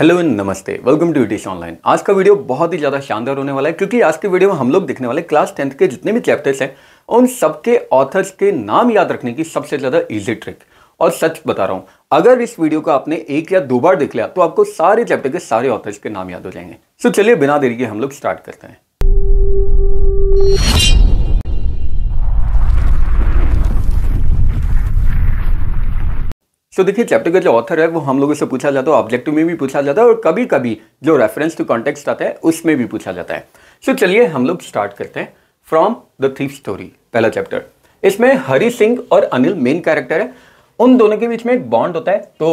hello and namaste welcome to यूटीश online आज का वीडियो बहुत ही ज़्यादा शानदार होने वाला है क्योंकि आज के वीडियो में हम लोग देखने वाले क्लास टेंथ के जितने भी चैप्टर्स हैं उन सबके ऑथर्स के नाम याद रखने की सबसे ज़्यादा ईजी ट्रिक और सच बता रहा हूँ अगर इस वीडियो को आपने एक या दो बार देख लिया तो आपको सारे चैप्टर के सारे ऑथर्स के नाम याद हो जाएंगे सो चलिए बिना देरी के हम लोग स्टार्ट करते हैं सो देखिए चैप्टर का जो ऑथर है वो हम लोगों से पूछा जाता है ऑब्जेक्टिव में भी पूछा जाता है और कभी कभी जो रेफरेंस टू कॉन्टेक्स्ट आता है उसमें भी पूछा जाता है सो so, चलिए हम लोग स्टार्ट करते हैं फ्रॉम द थीप स्टोरी पहला चैप्टर इसमें हरि सिंह और अनिल मेन कैरेक्टर है उन दोनों के बीच में एक बॉन्ड होता है तो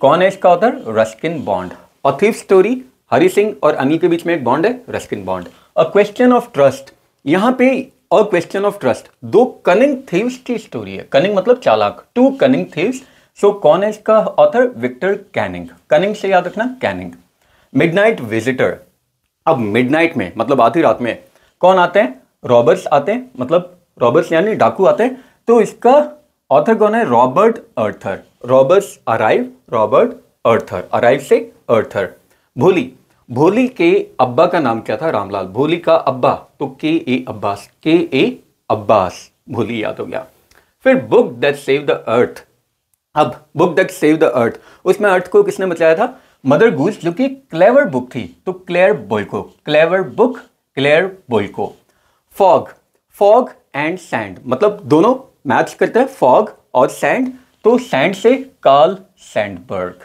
कौन है इसका ऑथर रस्किन बॉन्ड और थीप स्टोरी हरि सिंह और अनिल के बीच में एक बॉन्ड है Ruskin Bond a question of trust यहाँ पे और क्वेश्चन ऑफ ट्रस्ट दो कनिंग थीव्स की स्टोरी है कनिंग मतलब चालाक two cunning thieves so so, कौन है इसका ऑथर विक्टर कैनिंग कैनिंग से याद रखना कैनिंग मिडनाइट विजिटर अब मिडनाइट में मतलब आधी रात में कौन आते हैं रॉबर्ट्स आते हैं मतलब रॉबर्ट्स यानी डाकू आते हैं तो इसका ऑथर कौन है Robert Arthur Roberts arrive Robert Arthur arrive से अर्थर भोली भोली के अब्बा का नाम क्या था रामलाल भोली का अब्बा तो के ए अब्बास के ए अब्बास भोली याद हो गया फिर book that save the earth अब book that save the earth उसमें अर्थ को किसने बचाया था मदर गूज जो कि क्लेवर बुक थी तो Claire Boiko clever book Claire Boiko fog fog and sand मतलब दोनों मैच करते हैं फॉग और सैंड तो सैंड से कार्ल सैंडबर्ग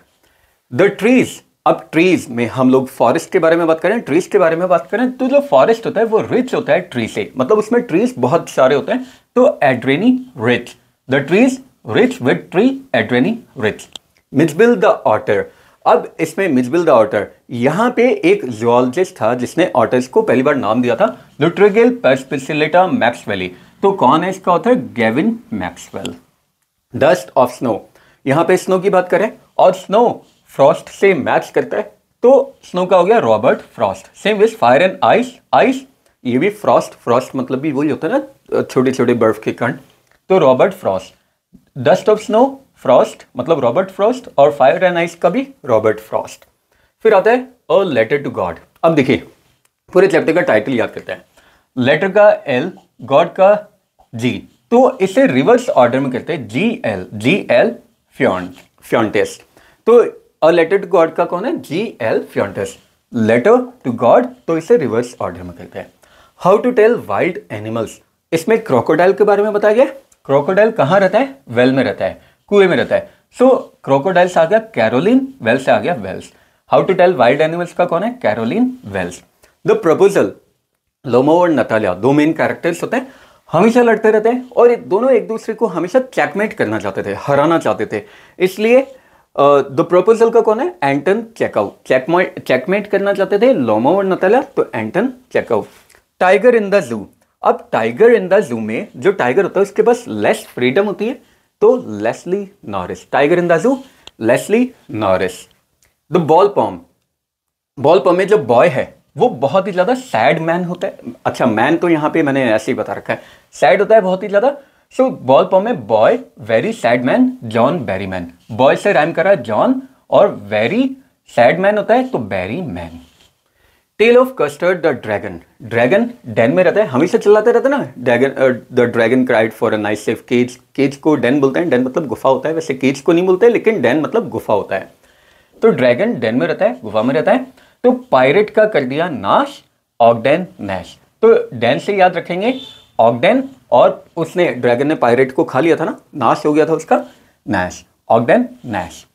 द ट्रीज अब ट्रीज में हम लोग फॉरेस्ट के बारे में बात करें ट्रीज के बारे में बात करें तो जो फॉरेस्ट होता है वो रिच होता है ट्री से मतलब उसमें ट्रीज बहुत सारे होते हैं तो Adrienne Rich the trees Rich with tree at Venny Rich Mijbil the otter अब इसमें मिजबिल द ऑटर यहाँ पे एक जोलॉजिस्ट था जिसने ऑटर्स को पहली बार नाम दिया था लुट्रिगल मैक्स मैक्सवेली तो कौन है इसका author Gavin Maxwell dust of snow यहाँ पे स्नो की बात करें और स्नो फ्रॉस्ट से मैच करता है तो स्नो का हो गया Robert Frost same with fire and ice ice ये भी फ्रॉस्ट फ्रॉस्ट मतलब भी वही होता है ना छोटे छोटे बर्फ के कण तो Robert Frost dust of snow Frost मतलब रॉबर्ट फ्रॉस्ट और फायर एंड आइस का भी रॉबर्ट फ्रॉस्ट फिर आता है अ लेटर टू गॉड अब देखिए पूरे चैप्टर का टाइटल याद करते हैं लेटर का एल गॉड का जी तो इसे रिवर्स ऑर्डर में करते हैं जी एल जी एल फ्योन फ्योन्टेस तो अ लेटर टू गॉड का कौन है G L Fuentes letter to God तो इसे रिवर्स ऑर्डर में करते हैं how to tell wild animals इसमें क्रोकोडाइल के बारे में बताया गया क्रोकोडाइल कहां रहता है वेल में रहता है कुएं में रहता है सो so, क्रोकोडाइल्स आ गया कैरोलिन वेल्स आ गया Wells how to tell wild animals का कौन है Carolyn Wells the proposal Lomov और नतालिया दो मेन कैरेक्टर्स होते हैं हमेशा लड़ते रहते हैं और दोनों एक दूसरे को हमेशा चैकमेट करना चाहते थे हराना चाहते थे इसलिए द प्रपोजल का कौन है एंटन चेकआउ चेकमेट करना चाहते थे लोमो और नतालिया तो एंटन चेकआउ टाइगर इन द जू अब टाइगर इन द जू में जो टाइगर होता है उसके पास लेस फ्रीडम होती है तो Leslie Norris tiger in the zoo Leslie Norris the ball poem ball poem में जो बॉय है वो बहुत ही ज़्यादा सैड मैन होता है अच्छा मैन तो यहां पे मैंने ऐसे ही बता रखा है सैड होता है बहुत ही ज़्यादा सो बॉल पॉम में boy very sad man John Berryman boy से रैम करा जॉन और वेरी सैड मैन होता है तो Berryman tale of custard the dragon dragon den में रहता है हमेशा चिल्लाते रहते ना dragon the dragon cried for a nice safe cage cage को डेन बोलते हैं डेन मतलब गुफा होता है वैसे केज को नहीं बोलते लेकिन डेन मतलब गुफा होता है तो ड्रैगन डेन में रहता है गुफा में रहता है तो पायरेट का कर दिया नाश ऑगडेन नैश तो डेन से याद रखेंगे ऑगडेन और उसने ड्रैगन ने पायरेट को खा लिया था ना नाश हो गया था उसका Nash Ogden Nash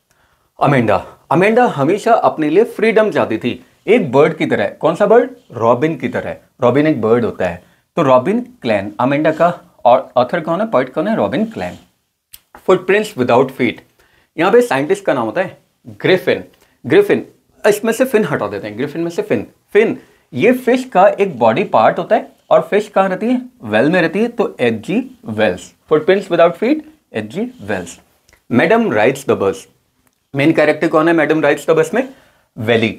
Amanda Amanda हमेशा अपने लिए फ्रीडम चाहती थी एक बर्ड की तरह कौन सा बर्ड रॉबिन की तरह रॉबिन एक बर्ड होता है तो रॉबिन क्लैन अमेंडा का और ऑथर कौन है पर्ट कौन है Robin Klein footprints without feet यहाँ पे साइंटिस्ट का नाम होता है ग्रिफिन ग्रिफिन इसमें से फिन हटा देते हैं ग्रिफिन में से फिन फिन ये फिश का एक बॉडी पार्ट होता है और फिश कहाँ रहती है वेल में रहती है तो H G Wells footprints without feet H G Wells madam rides the bus main character कौन है मैडम राइट्स द बस में वेली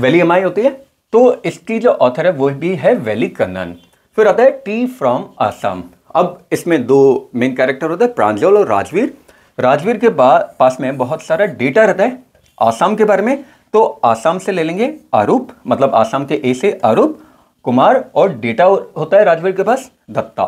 वैली एम होती है तो इसकी जो ऑथर है वो भी है वैली कन्नन फिर आता है टी फ्रॉम आसाम अब इसमें दो मेन कैरेक्टर होते हैं प्रांजल और राजवीर राजवीर के पास में बहुत सारा डेटा रहता है आसाम के बारे में तो आसाम से ले लेंगे आरूप मतलब आसाम के ए से आरूप कुमार और डेटा होता है राजवीर के पास दत्ता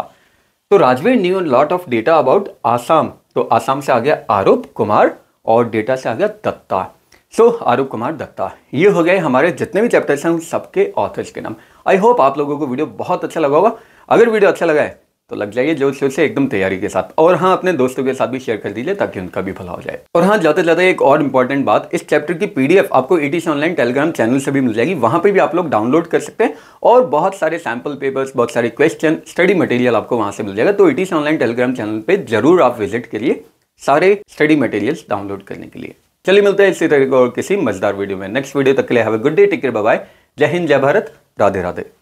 तो Rajvir knew lot of data about Assam तो आसाम से आ गया आरूप कुमार और डेटा से आ गया दत्ता सो so, आरूप कुमार दत्ता ये हो गए हमारे जितने भी चैप्टर्स हैं उन सबके ऑथर्स के नाम आई होप आप लोगों को वीडियो बहुत अच्छा लगा होगा अगर वीडियो अच्छा लगा है तो लग जाइए जोर से एकदम तैयारी के साथ और हाँ अपने दोस्तों के साथ भी शेयर कर दीजिए ताकि उनका भी भला हो जाए और हाँ ज्यादा ज्यादा एक और इंपॉर्टेंट बात इस चैप्टर की पीडीएफ आपको ईटीसी ऑनलाइन टेलीग्राम चैनल से भी मिल जाएगी वहाँ पे भी आप लोग डाउनलोड कर सकते हैं और बहुत सारे सैम्पल पेपर्स बहुत सारे क्वेश्चन स्टडी मटेरियल आपको वहाँ से मिल जाएगा तो ईटीसी ऑनलाइन टेलीग्राम चैनल पर जरूर आप विजिट करिए सारे स्टडी मटेरियल्स डाउनलोड करने के लिए चलिए मिलते हैं इसी तरीके और किसी मजेदार वीडियो में नेक्स्ट वीडियो तक के लिए have a good day take care bye जय हिंद जय भारत राधे राधे